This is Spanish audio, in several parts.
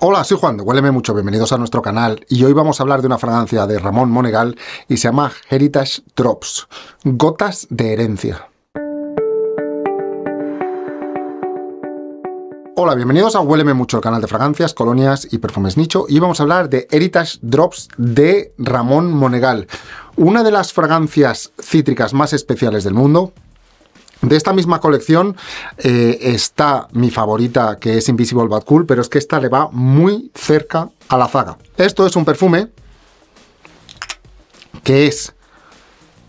Hola, soy Juan de Huéleme Mucho, bienvenidos a nuestro canal y hoy vamos a hablar de una fragancia de Ramón Monegal y se llama Heritage Drops, Gotas de Herencia. Hola, bienvenidos a Huéleme Mucho, el canal de fragancias, colonias y perfumes nicho y vamos a hablar de Heritage Drops de Ramón Monegal, una de las fragancias cítricas más especiales del mundo, de esta misma colección eh, está mi favorita, que es Invisible Bad Cool, pero es que esta le va muy cerca a la zaga. Esto es un perfume que es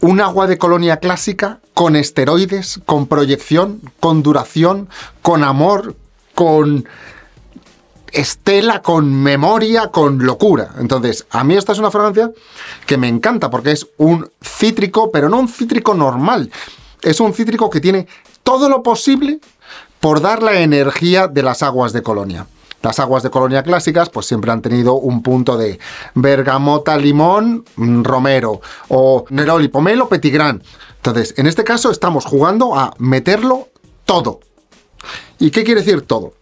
un agua de colonia clásica con esteroides, con proyección, con duración, con amor, con estela, con memoria, con locura. Entonces, a mí esta es una fragancia que me encanta porque es un cítrico, pero no un cítrico normal es un cítrico que tiene todo lo posible por dar la energía de las aguas de Colonia. Las aguas de Colonia clásicas pues siempre han tenido un punto de bergamota, limón, mm, romero o neroli, pomelo, petigrán. Entonces, en este caso estamos jugando a meterlo todo. ¿Y qué quiere decir todo?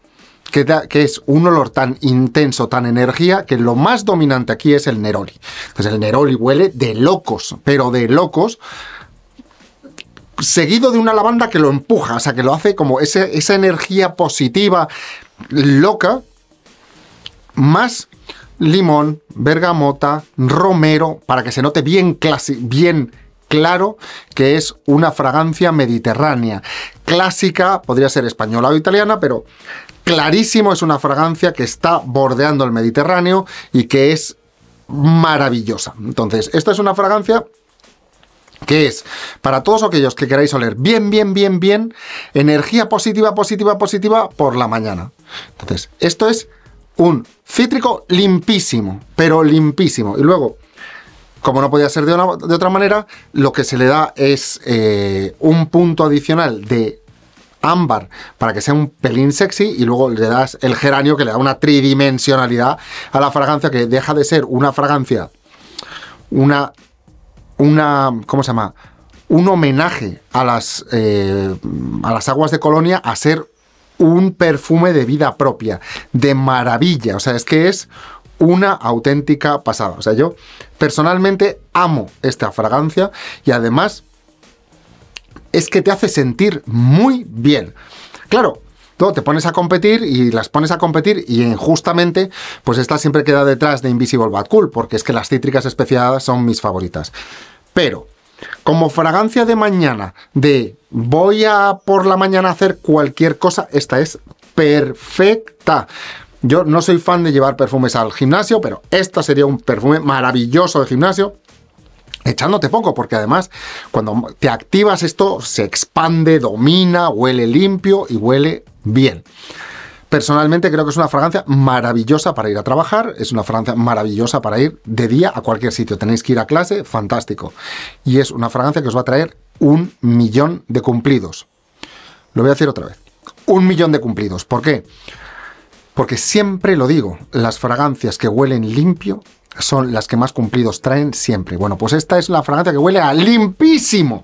Que, que, es un olor tan intenso, tan energía, que lo más dominante aquí es el Neroli. Entonces el Neroli huele de locos, pero de locos, seguido de una lavanda que lo empuja, o sea, que lo hace como esa energía positiva, loca, más limón, bergamota, romero, para que se note bien, bien claro que es una fragancia mediterránea. Clásica, podría ser española o italiana, pero clarísimo es una fragancia que está bordeando el Mediterráneo y que es maravillosa. Entonces, esta es una fragancia que es para todos aquellos que queráis oler bien, bien, bien, bien, energía positiva, positiva, positiva por la mañana. Entonces, esto es un cítrico limpísimo, pero limpísimo. Y luego, como no podía ser de, otra manera, lo que se le da es eh, un punto adicional de ámbar para que sea un pelín sexy y luego le das el geranio que le da una tridimensionalidad a la fragancia que deja de ser una fragancia una una, ¿cómo se llama? Un homenaje a las, eh, a las aguas de Colonia a ser un perfume de vida propia, de maravilla. O sea, es que es una auténtica pasada. O sea, yo personalmente amo esta fragancia y además es que te hace sentir muy bien. Claro, te pones a competir y las pones a competir y injustamente, pues esta siempre queda detrás de Invisible Bad Cool, porque es que las cítricas especiadas son mis favoritas. Pero, como fragancia de mañana, de voy a por la mañana a hacer cualquier cosa, esta es perfecta. Yo no soy fan de llevar perfumes al gimnasio, pero esta sería un perfume maravilloso de gimnasio echándote poco, porque además cuando te activas esto se expande, domina, huele limpio y huele bien. Personalmente creo que es una fragancia maravillosa para ir a trabajar, es una fragancia maravillosa para ir de día a cualquier sitio. Tenéis que ir a clase, fantástico. Y es una fragancia que os va a traer un millón de cumplidos. Lo voy a decir otra vez. Un millón de cumplidos. ¿Por qué? Porque siempre lo digo, las fragancias que huelen limpio son las que más cumplidos traen siempre. Bueno, pues esta es la fragancia que huele a limpísimo.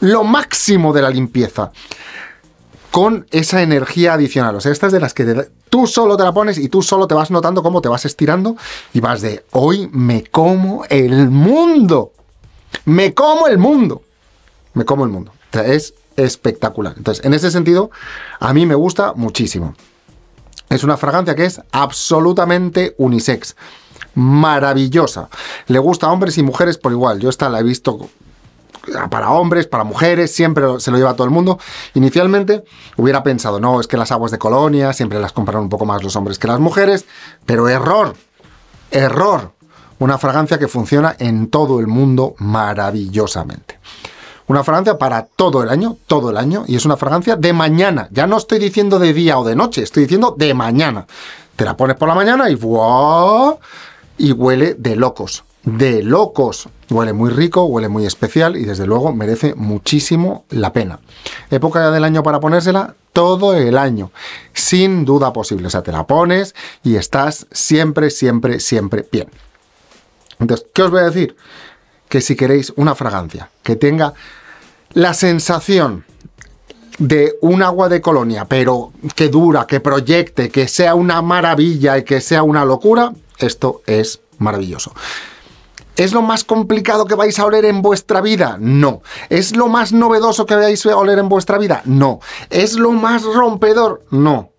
Lo máximo de la limpieza. Con esa energía adicional. O sea, esta es de las que tú solo te la pones y tú solo te vas notando cómo te vas estirando y vas de hoy me como el mundo. Me como el mundo. Me como el mundo. es espectacular. Entonces, en ese sentido, a mí me gusta muchísimo. Es una fragancia que es absolutamente unisex maravillosa. Le gusta a hombres y mujeres por igual. Yo esta la he visto para hombres, para mujeres, siempre se lo lleva a todo el mundo. Inicialmente hubiera pensado, no, es que las aguas de colonia siempre las compraron un poco más los hombres que las mujeres, pero error, error. Una fragancia que funciona en todo el mundo maravillosamente. Una fragancia para todo el año, todo el año, y es una fragancia de mañana. Ya no estoy diciendo de día o de noche, estoy diciendo de mañana. Te la pones por la mañana y ¡wow! y huele de locos. De locos. Huele muy rico, huele muy especial y desde luego merece muchísimo la pena. Época del año para ponérsela, todo el año, sin duda posible. O sea, te la pones y estás siempre, siempre, siempre bien. Entonces, ¿qué os voy a decir? Que si queréis una fragancia que tenga la sensación de un agua de colonia, pero que dura, que proyecte, que sea una maravilla y que sea una locura, esto es maravilloso. ¿Es lo más complicado que vais a oler en vuestra vida? No. ¿Es lo más novedoso que vais a oler en vuestra vida? No. ¿Es lo más rompedor? No.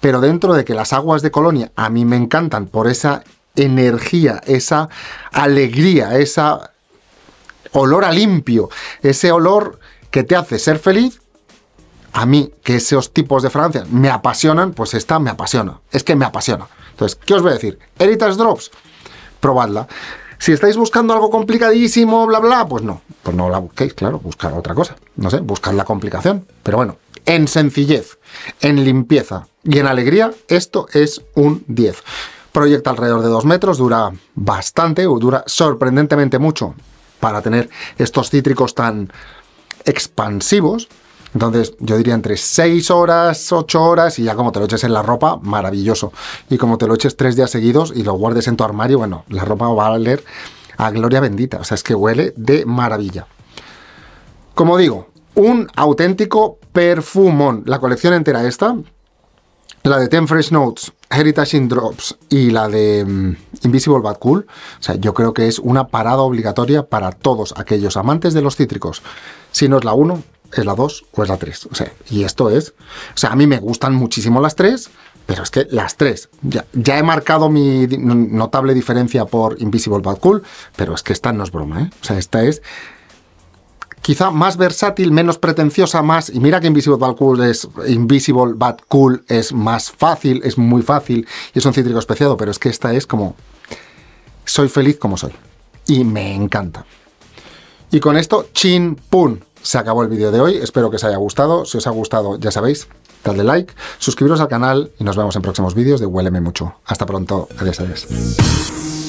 Pero dentro de que las aguas de Colonia a mí me encantan por esa energía, esa alegría, esa olor a limpio, ese olor que te hace ser feliz, a mí, que esos tipos de fragancias me apasionan, pues esta me apasiona. Es que me apasiona. Entonces, ¿qué os voy a decir? Heritage Drops, probadla. Si estáis buscando algo complicadísimo, bla, bla, pues no. Pues no la busquéis, claro, buscar otra cosa. No sé, buscar la complicación. Pero bueno, en sencillez, en limpieza y en alegría, esto es un 10. Proyecta alrededor de 2 metros, dura bastante, o dura sorprendentemente mucho para tener estos cítricos tan expansivos entonces, yo diría entre 6 horas, 8 horas, y ya como te lo eches en la ropa, maravilloso. Y como te lo eches tres días seguidos y lo guardes en tu armario, bueno, la ropa va a valer a gloria bendita. O sea, es que huele de maravilla. Como digo, un auténtico perfumón. La colección entera esta, la de Ten Fresh Notes, Heritage in Drops y la de mm, Invisible Bad Cool, o sea, yo creo que es una parada obligatoria para todos aquellos amantes de los cítricos. Si no es la 1, es la 2 o es la 3. O sea, y esto es. O sea, a mí me gustan muchísimo las 3, pero es que las 3. Ya, ya he marcado mi notable diferencia por Invisible Bad Cool, pero es que esta no es broma, ¿eh? O sea, esta es quizá más versátil, menos pretenciosa, más. Y mira que Invisible Bad Cool es, Invisible Bad Cool es más fácil, es muy fácil y es un cítrico especiado, pero es que esta es como. Soy feliz como soy. Y me encanta. Y con esto, chin, pun se acabó el vídeo de hoy, espero que os haya gustado, si os ha gustado ya sabéis, dadle like, suscribiros al canal y nos vemos en próximos vídeos de Huéleme Mucho. Hasta pronto, adiós, adiós.